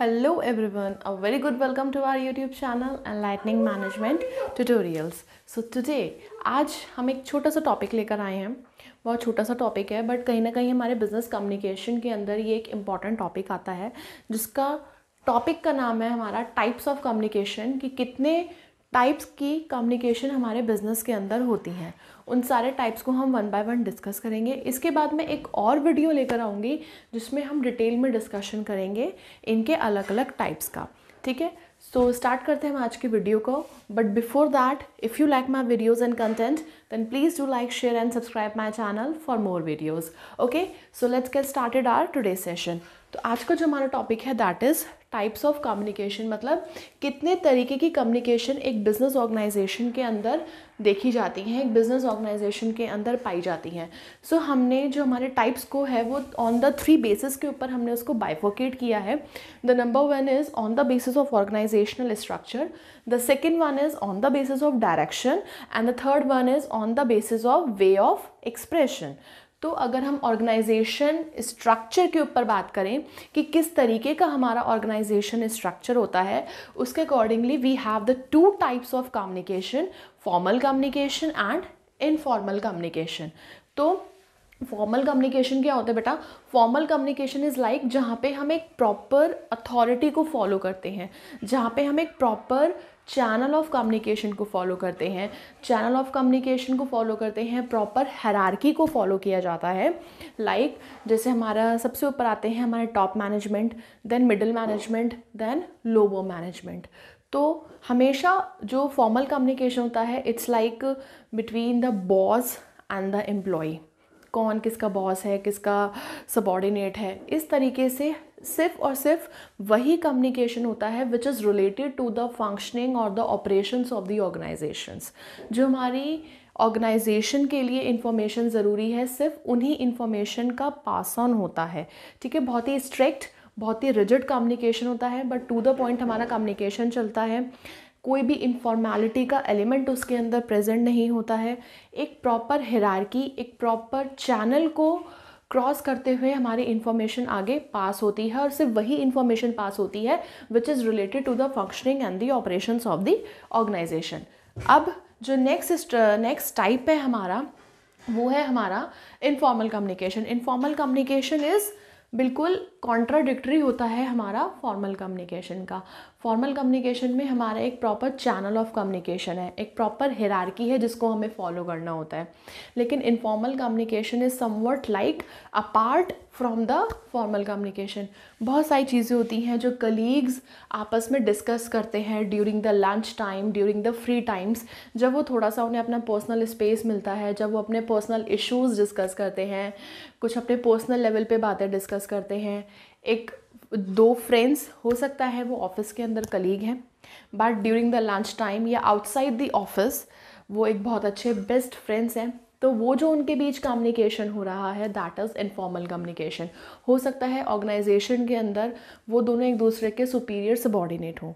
Hello everyone a very good welcome to our YouTube channel and lightning management tutorials so today आज हम एक छोटा सा topic लेकर आए हैं बहुत छोटा सा टॉपिक है बट कहीं ना कहीं हमारे बिज़नेस कम्युनिकेशन के अंदर ये एक इम्पॉर्टेंट टॉपिक आता है जिसका टॉपिक का नाम है हमारा टाइप्स ऑफ कम्युनिकेशन कि कितने टाइप्स की कम्युनिकेशन हमारे बिजनेस के अंदर होती हैं उन सारे टाइप्स को हम वन बाय वन डिस्कस करेंगे इसके बाद मैं एक और वीडियो लेकर आऊँगी जिसमें हम डिटेल में डिस्कशन करेंगे इनके अलग अलग टाइप्स का ठीक है सो स्टार्ट करते हैं हम आज की वीडियो को but before that if you like my videos and content then please do like share and subscribe my channel for more videos okay so let's get started our today session तो आज का जो हमारा topic है that is types of communication मतलब कितने तरीके की कम्युनिकेशन एक बिज़नेस ऑर्गेनाइजेशन के अंदर देखी जाती हैं एक बिज़नेस ऑर्गेनाइजेशन के अंदर पाई जाती हैं सो so, हमने जो हमारे टाइप्स को है वो ऑन द थ्री बेसिस के ऊपर हमने उसको बाइफोकेट किया है the number one is on the basis of organisational structure the second one is on the basis of direction and the third one is on the basis of way of expression तो अगर हम organisation structure के ऊपर बात करें कि किस तरीके का हमारा ऑर्गेनाइजेशन स्ट्रक्चर होता है उसके accordingly we have the two types of communication formal communication and informal communication तो फॉर्मल कम्युनिकेशन क्या होता है बेटा फॉर्मल कम्युनिकेशन इज़ लाइक जहाँ पे हम एक प्रॉपर अथॉरिटी को फॉलो करते हैं जहाँ पे हम एक प्रॉपर चैनल ऑफ कम्युनिकेशन को फॉलो करते हैं चैनल ऑफ कम्युनिकेशन को फॉलो करते हैं प्रॉपर हैरारकी को फॉलो किया जाता है लाइक like, जैसे हमारा सबसे ऊपर आते हैं हमारे top management then middle management then lower management तो हमेशा जो फॉर्मल कम्युनिकेशन होता है it's like between the boss and the employee कौन किसका बॉस है किसका सबॉर्डिनेट है इस तरीके से सिर्फ और सिर्फ वही कम्युनिकेशन होता है which is related to the functioning और the operations of the organisations जो हमारी ऑर्गेनाइजेशन के लिए इन्फॉर्मेशन ज़रूरी है सिर्फ उन्हीं इन्फॉर्मेशन का पास ऑन होता है ठीक है बहुत ही स्ट्रिक्ट बहुत ही रिजिड कम्युनिकेशन होता है बट टू द पॉइंट हमारा कम्युनिकेशन चलता है कोई भी इंफॉर्मेलिटी का एलिमेंट उसके अंदर प्रेजेंट नहीं होता है एक प्रॉपर हिरारकी एक प्रॉपर चैनल को क्रॉस करते हुए हमारी इन्फॉर्मेशन आगे पास होती है और सिर्फ वही इन्फॉर्मेशन पास होती है which is related to the functioning and the operation of the organisation अब जो नेक्स्ट नेक्स्ट टाइप है हमारा वो है हमारा informal communication informal communication is बिल्कुल कॉन्ट्राडिक्टरी होता है हमारा फॉर्मल कम्युनिकेशन का फॉर्मल कम्युनिकेशन में हमारा एक प्रॉपर चैनल ऑफ कम्युनिकेशन है एक प्रॉपर हिरारकी है जिसको हमें फॉलो करना होता है लेकिन informal communication is something like apart from the formal communication बहुत सारी चीज़ें होती हैं जो कलीग्स आपस में डिस्कस करते हैं during the lunch time during the free times जब वो थोड़ा सा उन्हें अपना पर्सनल स्पेस मिलता है जब वो अपने पर्सनल इश्यूज डिस्कस करते हैं कुछ अपने पर्सनल लेवल पे बातें डिस्कस करते हैं एक दो फ्रेंड्स हो सकता है वो ऑफिस के अंदर कलीग हैं but during the lunch time या आउटसाइड द ऑफिस वो एक बहुत अच्छे बेस्ट फ्रेंड्स हैं तो वो जो उनके बीच कम्युनिकेशन हो रहा है दैट इज़ इनफॉर्मल कम्युनिकेशन हो सकता है ऑर्गेनाइजेशन के अंदर वो दोनों एक दूसरे के सुपीरियर सबॉर्डिनेट हों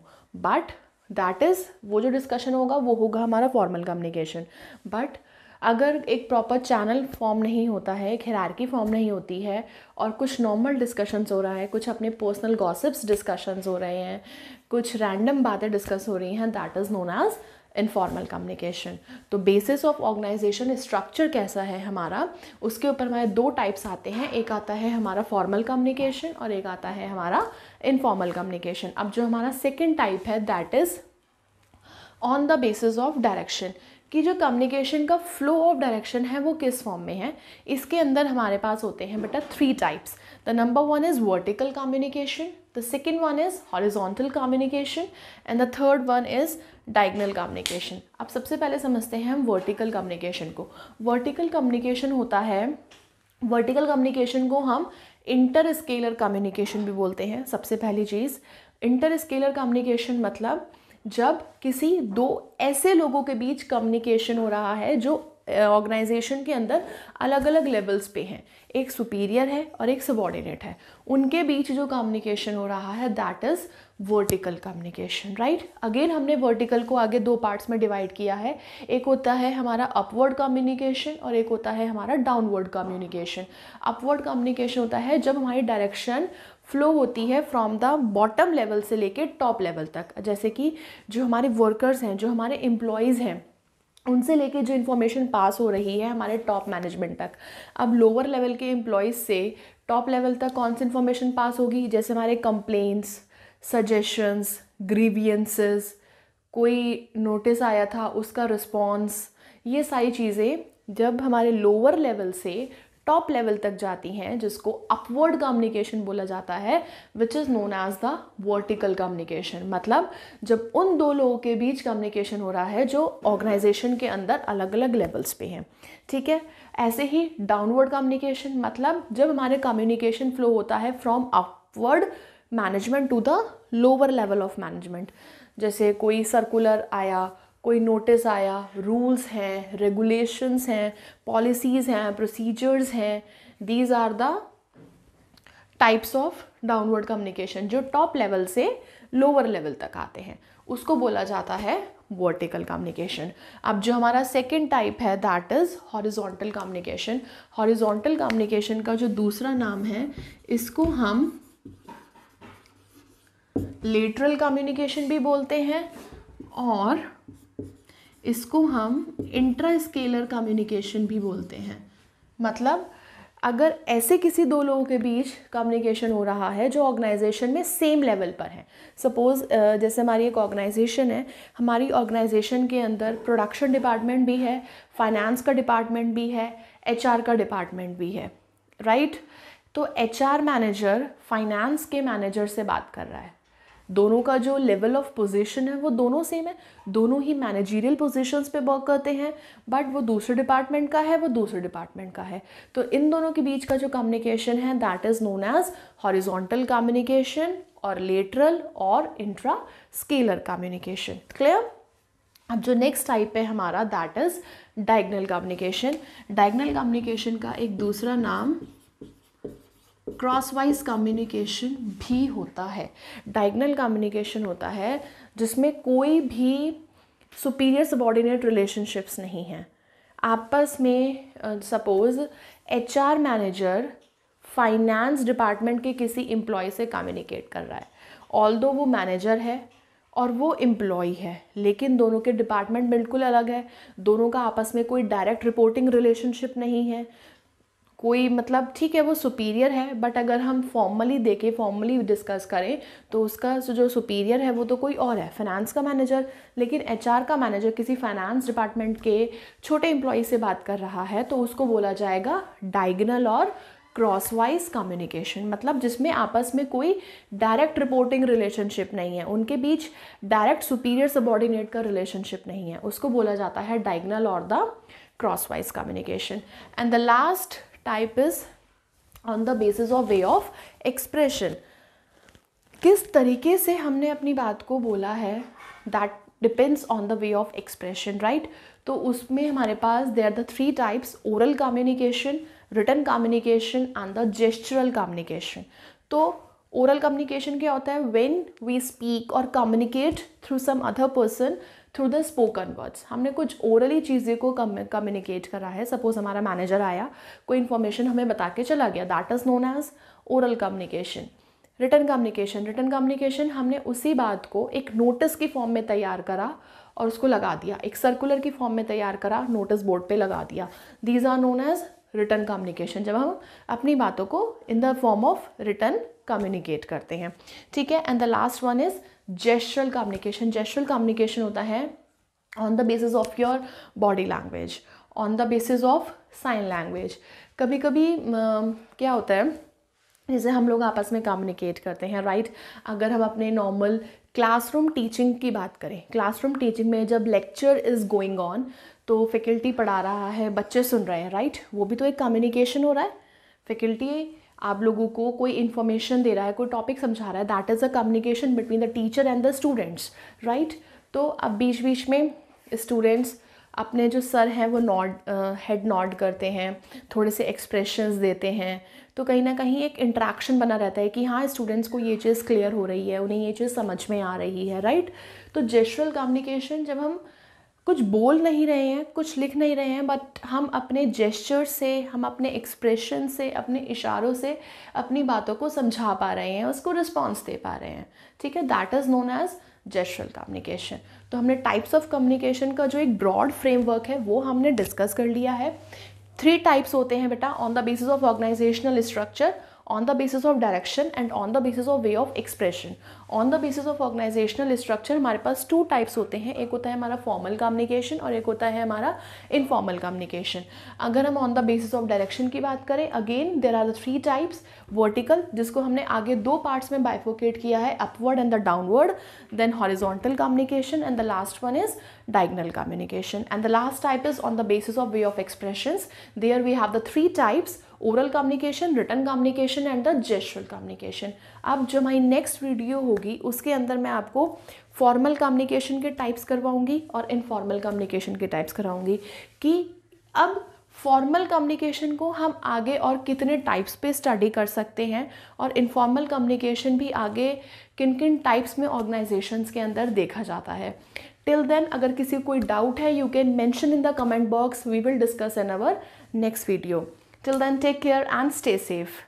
बट दैट इज़ वो जो डिस्कशन होगा वो होगा हमारा फॉर्मल कम्युनिकेशन बट अगर एक प्रॉपर चैनल फॉर्म नहीं होता है एक की फॉर्म नहीं होती है और कुछ नॉर्मल डिस्कशंस हो रहा है कुछ अपने पर्सनल गॉसिप्स डिस्कशंस हो रहे हैं कुछ रैंडम बातें डिस्कस हो रही हैं that is known as informal communication तो बेसिस ऑफ ऑर्गेनाइजेशन स्ट्रक्चर कैसा है हमारा उसके ऊपर हमारे दो टाइप्स आते हैं एक आता है हमारा फॉर्मल कम्युनिकेशन और एक आता है हमारा इनफॉर्मल कम्युनिकेशन अब जो हमारा सेकेंड टाइप है that is on the basis of direction कि जो कम्युनिकेशन का फ्लो ऑफ डायरेक्शन है वो किस फॉर्म में है इसके अंदर हमारे पास होते हैं बेटा three types the number one is vertical communication the second one is horizontal communication and the third one is diagonal communication अब सबसे पहले समझते हैं हम वर्टिकल कम्युनिकेशन को वर्टिकल कम्युनिकेशन होता है वर्टिकल कम्युनिकेशन को हम इंटर स्केलर कम्युनिकेशन भी बोलते हैं सबसे पहली चीज़ इंटर स्केलर कम्युनिकेशन मतलब जब किसी दो ऐसे लोगों के बीच कम्युनिकेशन हो रहा है जो ऑर्गेनाइजेशन के अंदर अलग अलग लेवल्स पे हैं एक सुपीरियर है और एक सबॉर्डिनेट है उनके बीच जो कम्युनिकेशन हो रहा है that is vertical communication right again हमने वर्टिकल को आगे दो पार्ट्स में डिवाइड किया है एक होता है हमारा अपवर्ड कम्युनिकेशन और एक होता है हमारा डाउनवर्ड कम्युनिकेशन अपवर्ड कम्युनिकेशन होता है जब हमारी डायरेक्शन फ्लो होती है फ्रॉम द बॉटम लेवल से लेके टॉप लेवल तक जैसे कि जो हमारे वर्कर्स हैं जो हमारे एम्प्लॉयज़ हैं उनसे लेके जो इन्फॉर्मेशन पास हो रही है हमारे टॉप मैनेजमेंट तक अब लोअर लेवल के एम्प्लॉयज़ से टॉप लेवल तक कौन सी इन्फॉर्मेशन पास होगी जैसे हमारे कंप्लेंट्स सजेशंस ग्रीवियंसेस कोई नोटिस आया था उसका रिस्पॉन्स ये सारी चीज़ें जब हमारे लोअर लेवल से टॉप लेवल तक जाती हैं जिसको अपवर्ड कम्युनिकेशन बोला जाता है which is known as the vertical communication मतलब जब उन दो लोगों के बीच कम्युनिकेशन हो रहा है जो ऑर्गेनाइजेशन के अंदर अलग अलग लेवल्स पे हैं ठीक है ऐसे ही डाउनवर्ड कम्युनिकेशन मतलब जब हमारे कम्युनिकेशन फ्लो होता है from upward management to the lower level of management जैसे कोई सर्कुलर आया कोई नोटिस आया रूल्स हैं रेगुलेशंस हैं पॉलिसीज़ हैं प्रोसीजर्स हैं these are the types of downward communication जो टॉप लेवल से लोअर लेवल तक आते हैं उसको बोला जाता है वर्टिकल कम्युनिकेशन अब जो हमारा सेकेंड टाइप है that is horizontal communication horizontal communication का जो दूसरा नाम है इसको हम लेटरल कम्युनिकेशन भी बोलते हैं और इसको हम इंट्रा स्केलर कम्युनिकेशन भी बोलते हैं मतलब अगर ऐसे किसी दो लोगों के बीच कम्युनिकेशन हो रहा है जो ऑर्गेनाइजेशन में सेम लेवल पर है सपोज़ जैसे हमारी एक ऑर्गेनाइजेशन है हमारी ऑर्गेनाइजेशन के अंदर प्रोडक्शन डिपार्टमेंट भी है फाइनेंस का डिपार्टमेंट भी है एच का डिपार्टमेंट भी है राइट right? तो एच मैनेजर फाइनेंस के मैनेजर से बात कर रहा है दोनों का जो लेवल ऑफ पोजीशन है वो दोनों सेम है दोनों ही मैनेजीरियल पोजीशंस पे वर्क करते हैं बट वो दूसरे डिपार्टमेंट का है वो दूसरे डिपार्टमेंट का है तो इन दोनों के बीच का जो कम्युनिकेशन है that is known as horizontal communication और लेटरल और इंट्रा स्केलर कम्युनिकेशन क्लियर अब जो नेक्स्ट टाइप है हमारा that is diagonal communication diagonal communication का एक दूसरा नाम क्रॉस वाइज कम्युनिकेशन भी होता है डाइगनल कम्युनिकेशन होता है जिसमें कोई भी सुपीरियर सबॉर्डिनेट रिलेशनशिप्स नहीं हैं आपस में suppose H R manager finance department के किसी एम्प्लॉय से कम्युनिकेट कर रहा है ऑल दो वो मैनेजर है और वो एम्प्लॉय है लेकिन दोनों के डिपार्टमेंट बिल्कुल अलग है दोनों का आपस में कोई डायरेक्ट रिपोर्टिंग रिलेशनशिप नहीं है कोई मतलब ठीक है वो सुपीरियर है बट अगर हम फॉर्मली देखें फॉर्मली डिस्कस करें तो उसका जो सुपीरियर है वो तो कोई और है फाइनेंस का मैनेजर लेकिन एच का मैनेजर किसी फाइनेंस डिपार्टमेंट के छोटे एम्प्लॉय से बात कर रहा है तो उसको बोला जाएगा डाइगनल और क्रॉस वाइज कम्युनिकेशन मतलब जिसमें आपस में कोई डायरेक्ट रिपोर्टिंग रिलेशनशिप नहीं है उनके बीच डायरेक्ट सुपीरियर सबॉर्डिनेट का रिलेशनशिप नहीं है उसको बोला जाता है डाइगनल और the cross wise communication and the last type is on the basis of way of expression किस तरीके से हमने अपनी बात को बोला है that depends on the way of expression right तो उसमें हमारे पास there are the three types oral communication written communication and the gestural communication तो ओरल कम्युनिकेशन क्या होता है वेन वी स्पीक और communicate through some other person through the spoken words हमने कुछ ओरली चीज़ें को कम्युनिकेट करा है सपोज हमारा मैनेजर आया कोई इन्फॉर्मेशन हमें बता के चला गया that is known as oral communication written communication written communication हमने उसी बात को एक नोटिस की फॉर्म में तैयार करा और उसको लगा दिया एक सर्कुलर की फॉर्म में तैयार करा नोटिस बोर्ड पे लगा दिया these are known as written communication जब हम अपनी बातों को in the form of written communicate करते हैं ठीक है and the last one is gestural communication gestural communication होता है on the basis of your body language on the basis of sign language कभी कभी क्या होता है जैसे हम लोग आपस में कम्युनिकेट करते हैं राइट right? अगर हम अपने नॉर्मल क्लासरूम टीचिंग की बात करें क्लासरूम टीचिंग में जब लेक्चर इज़ गोइंग ऑन तो फैकल्टी पढ़ा रहा है बच्चे सुन रहे हैं राइट right? वो भी तो एक कम्युनिकेशन हो रहा है फैकल्टी आप लोगों को कोई इन्फॉर्मेशन दे रहा है कोई टॉपिक समझा रहा है that is a communication between the teacher and the students right तो अब बीच बीच में स्टूडेंट्स अपने जो सर हैं वो नॉड हेड नॉड करते हैं थोड़े से एक्सप्रेशंस देते हैं तो कहीं ना कहीं एक इंट्रैक्शन बना रहता है कि हाँ स्टूडेंट्स को ये चीज़ क्लियर हो रही है उन्हें ये चीज़ समझ में आ रही है राइट तो जेस्ट्रल कम्युनिकेशन जब हम कुछ बोल नहीं रहे हैं कुछ लिख नहीं रहे हैं बट हम अपने जेस्चर से हम अपने एक्सप्रेशन से अपने इशारों से अपनी बातों को समझा पा रहे हैं उसको रिस्पॉन्स दे पा रहे हैं ठीक है that is known as gestural communication तो हमने टाइप्स ऑफ कम्युनिकेशन का जो एक ब्रॉड फ्रेमवर्क है वो हमने डिस्कस कर लिया है थ्री टाइप्स होते हैं बेटा on the basis of organisational structure on the basis of direction and on the basis of way of expression on the basis of organisational structure हमारे पास टू टाइप्स होते हैं एक होता है हमारा फॉर्मल कम्युनिकेशन और एक होता है हमारा इनफॉर्मल कम्युनिकेशन अगर हम on the basis of direction की बात करें again there are the three types vertical जिसको हमने आगे दो पार्ट्स में बाइफोकेट किया है upward and the downward then horizontal communication and the last one is diagonal communication and the last type is on the basis of way of expressions there we have the three types oral communication written communication and the gestural communication अब जो हमारी next video होगी उसके अंदर मैं आपको formal communication के types करवाऊंगी और इनफॉर्मल कम्युनिकेशन के टाइप्स कराऊंगी कि अब फॉर्मल कम्युनिकेशन को हम आगे और कितने टाइप्स पे स्टडी कर सकते हैं और इनफॉर्मल कम्युनिकेशन भी आगे किन किन टाइप्स में ऑर्गेनाइजेशंस के अंदर देखा जाता है टिल देन अगर किसी कोई डाउट है you can mention in the comment box we will discuss in our next video Till then, take care and stay safe.